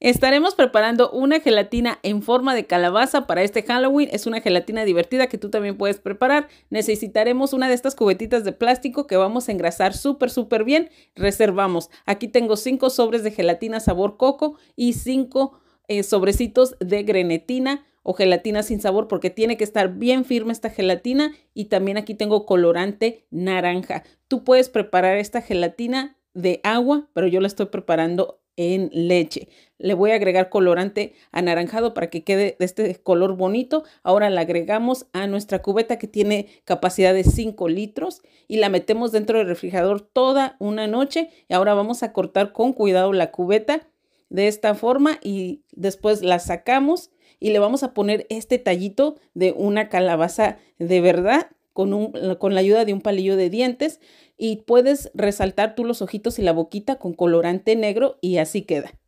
Estaremos preparando una gelatina en forma de calabaza para este Halloween. Es una gelatina divertida que tú también puedes preparar. Necesitaremos una de estas cubetitas de plástico que vamos a engrasar súper, súper bien. Reservamos. Aquí tengo 5 sobres de gelatina sabor coco y 5 eh, sobrecitos de grenetina o gelatina sin sabor porque tiene que estar bien firme esta gelatina y también aquí tengo colorante naranja. Tú puedes preparar esta gelatina de agua, pero yo la estoy preparando en leche. Le voy a agregar colorante anaranjado para que quede de este color bonito. Ahora la agregamos a nuestra cubeta que tiene capacidad de 5 litros y la metemos dentro del refrigerador toda una noche. Y ahora vamos a cortar con cuidado la cubeta de esta forma y después la sacamos y le vamos a poner este tallito de una calabaza de verdad con, la ayuda de un palillo de dientes y puedes resaltar tú los ojitos y la boquita con colorante negro y así queda.